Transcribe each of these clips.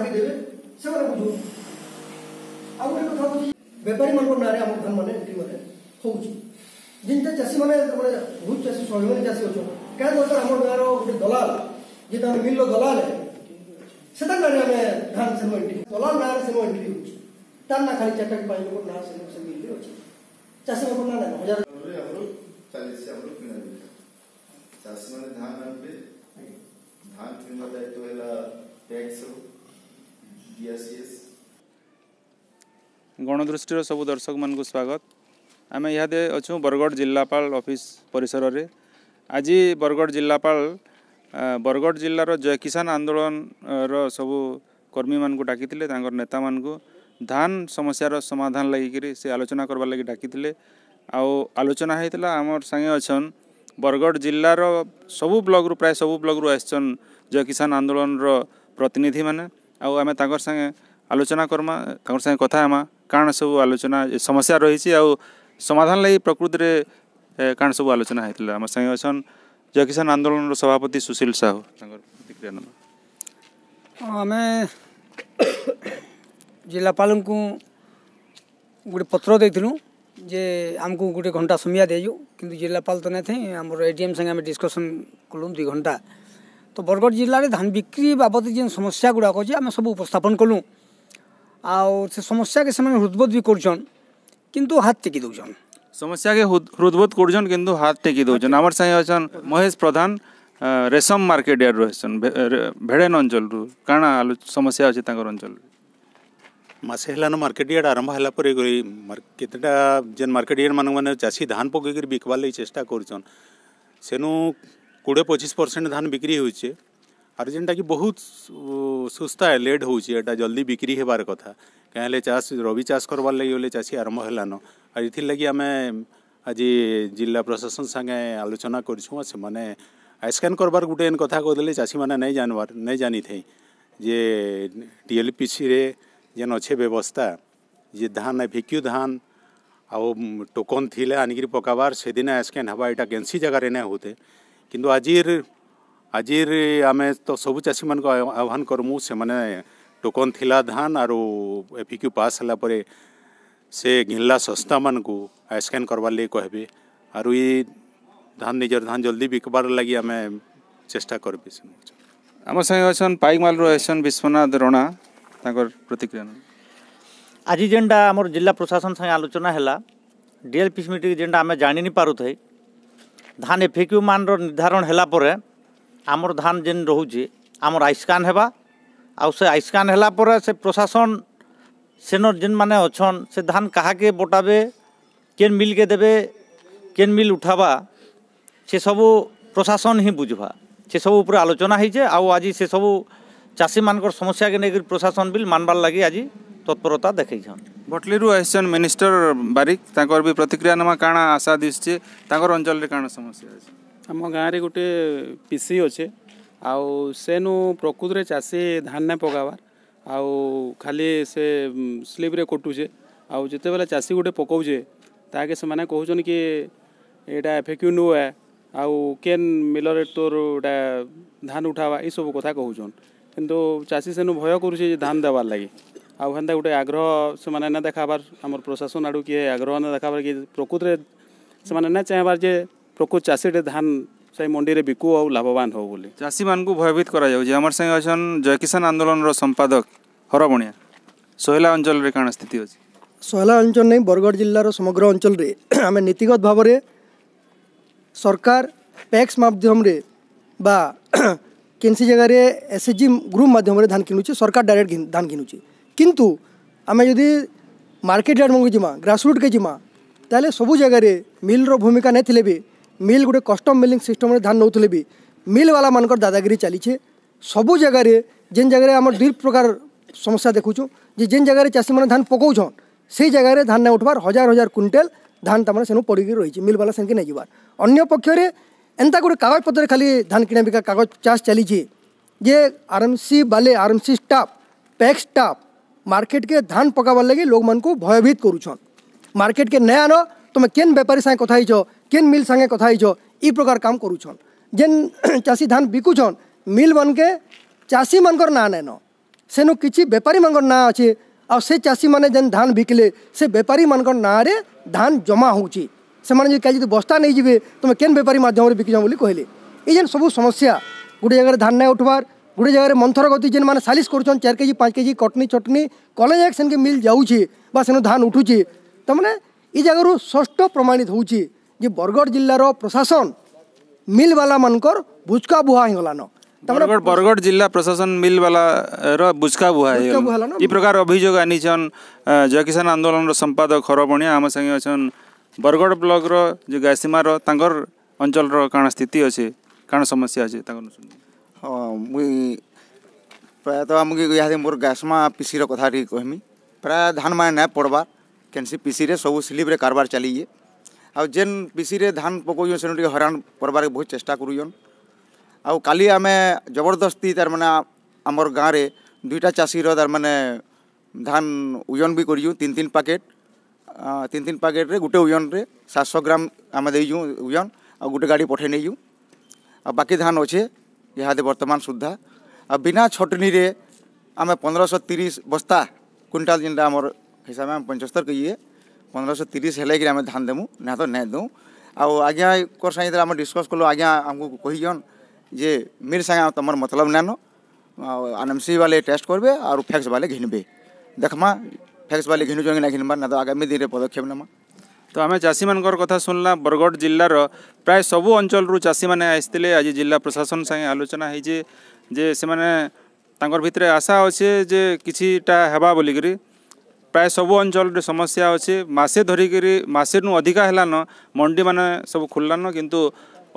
ଦାବି ଦେବେ ସେମାନେ ବୁଝୁ ଆଉ ଗୋଟେ କଥା ହେଉଛି ବେପାରୀମାନଙ୍କ ନାଁରେ ଆମ ଧାନମାନେ ବିକ୍ରି ମାନେ ହେଉଛି ଯେମିତି ଚାଷୀମାନେ ମାନେ ବହୁତ ଚାଷୀ ସ୍ୱାଭିମାନ ଚାଷୀ ଅଛନ୍ତି କାହିଁ ଦରକାର ଆମ ଗାଁର ଗୋଟେ ଦଲାଲ ଯେହେତୁ ଆମେ ମିଲ୍ର ଦଲାଲ ସେ ତା ନାଁରେ ଆମେ ଧାନ ସେନୁ ଏଣ୍ଟ୍ରି ଦଲାଲ ନାଁରେ ସେନୁ ଏଣ୍ଟ୍ରି ହେଉଛି ତାର ନା ଖାଲି ଚାରିଟା ପାଞ୍ଚ ଲୋକ ନାଁ ସେନୁ ସେ ମିଲ୍ରେ ଅଛି ଚାଷୀମାନଙ୍କ ନାଁ ନାହିଁ ହଜାର ଚାଲିଛି ଆମର କିଣା ବିକା ଚାଷୀମାନେ ଧାନ ଆଣିବେ ଧାନ କିଣିବା ଦାୟିତ୍ୱ ହେଲା ଟ୍ୟାକ୍ସ गणदृष्टि सब दर्शक म स्वागत आमे अछौँ बरगड जिल्लापा अफिस परिसरे आज बरगड जिल्लापा बरगड जिल्ला जय किसान आन्दोलन र सबु कर्मी म डाकिले तर नेता म धान समस्यार समाधान लगिक से आलोचना गर्किँदै आउ आलोचना हुन्छ आम साङे अछन् बरगड जिल्ला सबु ब्लकु प्रायः सबै ब्लक्रु आन् जय किसान आन्दोलन र प्रतिनिधि म ଆଉ ଆମେ ତାଙ୍କର ସାଙ୍ଗେ ଆଲୋଚନା କର୍ମା ତାଙ୍କର ସାଙ୍ଗେ କଥା ହେମା କାଣା ସବୁ ଆଲୋଚନା ସମସ୍ୟା ରହିଛି ଆଉ ସମାଧାନ ଲାଗି ପ୍ରକୃତିରେ କାଣା ସବୁ ଆଲୋଚନା ହେଇଥିଲା ଆମ ସାଙ୍ଗେ ଅଛନ୍ ଜୟକିଷାନ ଆନ୍ଦୋଳନର ସଭାପତି ସୁଶୀଲ ସାହୁ ତାଙ୍କର ପ୍ରତିକ୍ରିୟା ନେବା ଆମେ ଜିଲ୍ଲାପାଳଙ୍କୁ ଗୋଟେ ପତ୍ର ଦେଇଥିଲୁ ଯେ ଆମକୁ ଗୋଟେ ଘଣ୍ଟା ସମୟ ଦିଆଯାଉ କିନ୍ତୁ ଜିଲ୍ଲାପାଳ ତ ନାଇଁ ଥାଇ ଆମର ଏ ଡି ଏମ୍ ସାଙ୍ଗେ ଆମେ ଡିସ୍କସନ୍ କଲୁ ଦୁଇ ଘଣ୍ଟା ତ ବରଗଡ଼ ଜିଲ୍ଲାରେ ଧାନ ବିକ୍ରି ବାବଦ ଯେନ୍ ସମସ୍ୟା ଗୁଡ଼ାକ ଅଛେ ଆମେ ସବୁ ଉପସ୍ଥାପନ କଲୁ ଆଉ ସେ ସମସ୍ୟାକେ ସେମାନେ ହୃଦବୋଧ ବି କରୁଛନ୍ କିନ୍ତୁ ହାତ ଟେକି ଦଉଛନ୍ ସମସ୍ୟାକେ ହୃଦବୋଧ କରୁଛନ୍ କିନ୍ତୁ ହାତ ଟେକି ଦଉଛନ୍ ଆମର ସାଙ୍ଗେ ଅଛନ୍ ମହେଶ ପ୍ରଧାନ ରେଶମ ମାର୍କେଟ ଇଆଡ଼ୁ ରହିଛନ୍ ଭେଡ଼େନ ଅଞ୍ଚଳରୁ କାଣା ସମସ୍ୟା ଅଛି ତାଙ୍କର ଅଞ୍ଚଳରେ ମାସେ ହେଲାନ ମାର୍କେଟ ଇଆଡ଼େ ଆରମ୍ଭ ହେଲା ପରେ କରି କେତେଟା ଯେନ୍ ମାର୍କେଟ ଇଆଡ଼ ମାନଙ୍କୁ ମାନେ ଚାଷୀ ଧାନ ପକେଇକରି ବିକବାର୍ ଲାଗି ଚେଷ୍ଟା କରୁଛନ୍ ସେନୁ कोड़े पचिश परसेंट धान बिक्री हो जेनटा कि बहुत सुस्ता है लेट होटा जल्दी बिक्री होबार कथा कहीं चाष रबि चाष करवार लगी बोले चाषी आरंभ हलान आज इगे आम आज जिला प्रशासन सागे आलोचना कर स्कैन करवार गोटे कथा कहते चाषी मैंने नहीं जानवर नहीं जानी थे जे डीएल पी सी जेन अच्छे व्यवस्था जे धान भिक्यू धान आ टोकन थी आनिक पकावार से दिन स्कैन हाँ यहाँ कैंसी जगार नहीं होते କିନ୍ତୁ ଆଜିର୍ ଆଜିର୍ ଆମେ ତ ସବୁ ଚାଷୀମାନଙ୍କୁ ଆହ୍ୱାନ କର୍ମୁ ସେମାନେ ଟୋକନ୍ ଥିଲା ଧାନ ଆରୁ ଏପିକ୍ୟୁ ପାସ୍ ହେଲା ପରେ ସେ ଘିନ୍ଲା ସଂସ୍ଥାମାନଙ୍କୁ ସ୍କାନ୍ କର୍ବାର୍ ଲାଗି କହିବେ ଆରୁ ଇ ଧାନ ନିଜର ଧାନ ଜଲ୍ଦି ବିକବାର୍ ଲାଗି ଆମେ ଚେଷ୍ଟା କରିବେ ସେ ଆମ ସାଙ୍ଗେ ଅଛନ୍ ପାଇକମାଲରୁ ଅଛନ୍ ବିଶ୍ୱନାଥ ରଣା ତାଙ୍କର ପ୍ରତିକ୍ରିୟା ଆଜି ଯେନ୍ଟା ଆମର ଜିଲ୍ଲା ପ୍ରଶାସନ ସାଙ୍ଗେ ଆଲୋଚନା ହେଲା ଡିଏଲ୍ ପିସ୍ ମିଟିଂ ଯେନ୍ଟା ଆମେ ଜାଣିନି ପାରୁଥାଇ ଧାନ ଏଫିକ୍ୟୁ ମାନର ନିର୍ଦ୍ଧାରଣ ହେଲା ପରେ ଆମର ଧାନ ଯେନ୍ ରହୁଛି ଆମର ଆଇସ୍କାନ୍ ହେବା ଆଉ ସେ ଆଇସ୍କାନ୍ ହେଲା ପରେ ସେ ପ୍ରଶାସନ ସେନର ଯେନ୍ମାନେ ଅଛନ୍ ସେ ଧାନ କାହାକେ ବଟାବେ କେନ୍ ମିଲ୍କେ ଦେବେ କେନ୍ ମିଲ୍ ଉଠାବା ସେସବୁ ପ୍ରଶାସନ ହିଁ ବୁଝବା ସେସବୁ ଉପରେ ଆଲୋଚନା ହେଇଛେ ଆଉ ଆଜି ସେସବୁ ଚାଷୀମାନଙ୍କର ସମସ୍ୟାକେ ନେଇକରି ପ୍ରଶାସନ ବିଲ୍ ମାନବାର୍ ଲାଗି ଆଜି তৎপরতা দেখাইছন ভটলিরু আসছেন মিনিষ্টর বারিক তাঁকর বি প্রতিক্রিয়া নেওয়া কাণা আশা দিচ্ছে তাঁকর অঞ্চলের কাণ সমস্যা আছে ଆମ ଗାଁରେ ଗୋଟେ ପିସି ଅଛେ ଆଉ ସେନୁ ପ୍ରକୃତରେ ଚାଷୀ ଧାନ ନାଇଁ ପକାବାର୍ ଆଉ ଖାଲି ସେ ସ୍ଲିପ୍ରେ କଟୁଛେ ଆଉ ଯେତେବେଳେ ଚାଷୀ ଗୋଟେ ପକଉଛେ ତାହାକେ ସେମାନେ କହୁଛନ୍ କି ଏଇଟା ଏଫେକ୍ୟୁ ନୁ ଏ ଆଉ କେନ୍ ମିଲରେ ତୋର ଏଇଟା ଧାନ ଉଠାବା ଏସବୁ କଥା କହୁଛନ୍ କିନ୍ତୁ ଚାଷୀ ସେନୁ ଭୟ କରୁଛେ ଯେ ଧାନ ଦେବାର୍ ଲାଗି ଆଉ ହେନ୍ତା ଗୋଟେ ଆଗ୍ରହ ସେମାନେ ନାଇଁ ଦେଖାବାର୍ ଆମର ପ୍ରଶାସନ ଆଡ଼ୁ କିଏ ଆଗ୍ରହ ନାଇଁ ଦେଖାବାର୍ କି ପ୍ରକୃତରେ ସେମାନେ ନାଇଁ ଚାହିଁବାର୍ ଯେ ପ୍ରକୃତ ଚାଷୀଟେ ଧାନ ସେଇ ମଣ୍ଡିରେ ବିକୁ ଆଉ ଲାଭବାନ ହଉ ବୋଲି ଚାଷୀମାନଙ୍କୁ ଭୟଭୀତ କରାଯାଉଛି ଆମର ସାଙ୍ଗେ ଅଛନ୍ ଜୟକିଷାନ ଆନ୍ଦୋଳନର ସମ୍ପାଦକ ହରବଣିଆ ସୋହେଲା ଅଞ୍ଚଳରେ କାଣା ସ୍ଥିତି ଅଛି ସୋହେଲା ଅଞ୍ଚଳ ନେଇ ବରଗଡ଼ ଜିଲ୍ଲାର ସମଗ୍ର ଅଞ୍ଚଳରେ ଆମେ ନୀତିଗତ ଭାବରେ ସରକାର ପ୍ୟାକ୍ସ ମାଧ୍ୟମରେ ବା କେନ୍ସି ଜାଗାରେ ଏସ୍ ଏଚ୍ ଜି ଗ୍ରୁପ୍ ମାଧ୍ୟମରେ ଧାନ କିଣୁଛି ସରକାର ଡାଇରେକ୍ଟ ଧାନ କିଣୁଛି କିନ୍ତୁ ଆମେ ଯଦି ମାର୍କେଟ୍ ଆଡ଼ମକୁ ଯିମା ଗ୍ରାସରୁଟ୍କେ ଯିମା ତାହେଲେ ସବୁ ଜାଗାରେ ମିଲ୍ର ଭୂମିକା ନେଇଥିଲେ ବି ମିଲ୍ ଗୋଟେ କଷ୍ଟମ୍ ମିଲିଂ ସିଷ୍ଟମ୍ରେ ଧାନ ନେଉଥିଲେ ବି ମିଲ୍ବାଲାମାନଙ୍କର ଦାଦାଗିରି ଚାଲିଛେ ସବୁ ଜାଗାରେ ଯେନ୍ ଜାଗାରେ ଆମର ଦୁଇ ପ୍ରକାର ସମସ୍ୟା ଦେଖୁଛୁ ଯେ ଯେନ୍ ଜାଗାରେ ଚାଷୀମାନେ ଧାନ ପକାଉଛନ୍ ସେଇ ଜାଗାରେ ଧାନ ନାଇଁ ଉଠବାର ହଜାର ହଜାର କୁଇଣ୍ଟାଲ ଧାନ ତାମାନେ ସେନୁ ପଡ଼ିକି ରହିଛି ମିଲ୍ବାଲା ସେନ୍କେ ନେଇ ଯିବାର ଅନ୍ୟ ପକ୍ଷରେ ଏନ୍ତା ଗୋଟେ କାଗଜପତ୍ରରେ ଖାଲି ଧାନ କିଣା ବିକା କାଗଜ ଚାଷ ଚାଲିଛି ଯେ ଆର୍ଏମ୍ସି ବାଲେ RMC staff pack staff market के पकावार पकाबार लोग मन को भयभीत करुछन मार्केट के नया आन तुम तो केन व्यापारी सागे कथा हो केन मिल सागे कथा हो इ प्रकार काम करुछन जेन चाषी धान बिकुछन मिल मन के चाषी मानकर ना नेन सेनु किसी बेपारी मान ना अच्छे ଆଉ चाषी मैंने जेन धान बिकले से बेपारी मान ଧାନ ଜମା ହେଉଛି ସେମାନେ ଯଦି କାଲି ଯଦି ବସ୍ତା ନେଇଯିବେ ତୁମେ କେନ୍ ବେପାରୀ ମାଧ୍ୟମରେ ବିକିଛ ବୋଲି କହିଲେ ଏଇ ଯେନ୍ सब समस्या ଗୋଟେ ଜାଗାରେ धान ନାଇଁ उठवार गोटे जगह मंथर गति जेन मैंने सालिस कर चार के जी पाँच के जी कटनी चटनी कलेज एक सेनके मिल जाऊे धान उठुचे तमें ये जगह ष्ठ प्रमाणित हो बरगढ़ जिलार प्रशासन मिल बाला मानकर बुचका बुहा ही गलान तो बरगढ़ जिला प्रशासन मिल वाला रो बुहा ये प्रकार अभियोग आनीछन जयकिसान आंदोलन संपादक हरबणिया आम संगे अछन बरगढ़ ब्लक रो जो गासीमा रो अंचल रो काण स्थिति अछि समस्या अछि ମୁଇଁ ପ୍ରାୟତଃ ଆମକୁ ଇହାଦେ ମୋର ଗାସ୍ମା ପିସିର କଥା ଟିକେ କହମି ପ୍ରାୟ ଧାନମାନେ ନାଇଁ ପଡ଼୍ବାର୍ କେନ୍ସି ପିସିରେ ସବୁ ସ୍ଲିପ୍ରେ କାରବାର ଚାଲିଛେ ଆଉ ଯେନ୍ ପିସିରେ ଧାନ ପକଉଛନ୍ ସେନୁ ଟିକେ ହଇରାଣ କର୍ବାର୍କେ ବହୁତ ଚେଷ୍ଟା କରୁଛନ୍ ଆଉ କାଲି ଆମେ ଜବରଦସ୍ତି ତାର୍ମାନେ ଆମର ଗାଁରେ ଦୁଇଟା ଚାଷୀର ତାର୍ମାନେ ଧାନ ଓଜନ ବି କରିଛୁ ତିନି ତିନି ପ୍ୟାକେଟ୍ ତିନି ତିନି ପ୍ୟାକେଟ୍ରେ ଗୋଟେ ଓଜନରେ ସାତଶହ ଗ୍ରାମ ଆମେ ଦେଇଛୁ ଓଜନ ଆଉ ଗୋଟେ ଗାଡ଼ି ପଠେଇ ନେଇଛୁ ଆଉ ବାକି ଧାନ ଅଛେ इहादे बर्तमान सुधा आ बिना छटनी आम पंद्रह तीस बस्ता क्विंटाल जिनटा हिसाब में पंचस्तर के ये पंद्रह तीस है धान देमु निहत नहीं दूँ आउ आज्ञा साइंस आम डिस्कस कलु आज्ञा आमको कहीजन जे मिल सागे तुम मतलब नैनो आन एम सी वाले टेस्ट करेंगे और फैक्स वाले घिनबे देखमा फैक्स वाले घिनुचे ना घिनबा ना तो आगामी दिन में पदक्षेप नमा ତ ଆମେ ଚାଷୀମାନଙ୍କର କଥା ଶୁଣିଲା ବରଗଡ଼ ଜିଲ୍ଲାର ପ୍ରାୟ ସବୁ ଅଞ୍ଚଳରୁ ଚାଷୀମାନେ ଆସିଥିଲେ ଆଜି ଜିଲ୍ଲା ପ୍ରଶାସନ ସାଙ୍ଗେ ଆଲୋଚନା ହେଇଛି ଯେ ସେମାନେ ତାଙ୍କର ଭିତରେ ଆଶା ଅଛେ ଯେ କିଛିଟା ହେବା ବୋଲିକରି ପ୍ରାୟ ସବୁ ଅଞ୍ଚଳରେ ସମସ୍ୟା ଅଛି ମାସେ ଧରିକିରି ମାସେରୁ ଅଧିକା ହେଲାନ ମଣ୍ଡିମାନେ ସବୁ ଖୋଲିଲାନ କିନ୍ତୁ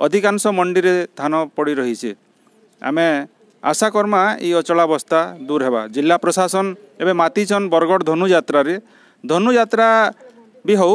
ଅଧିକାଂଶ ମଣ୍ଡିରେ ଧାନ ପଡ଼ି ରହିଛେ ଆମେ ଆଶା କର୍ମା ଇ ଅଚଳାବସ୍ଥା ଦୂର ହେବା ଜିଲ୍ଲା ପ୍ରଶାସନ ଏବେ ମାତିଛନ୍ ବରଗଡ଼ ଧନୁଯାତ୍ରାରେ ଧନୁଯାତ୍ରା ବି ହେଉ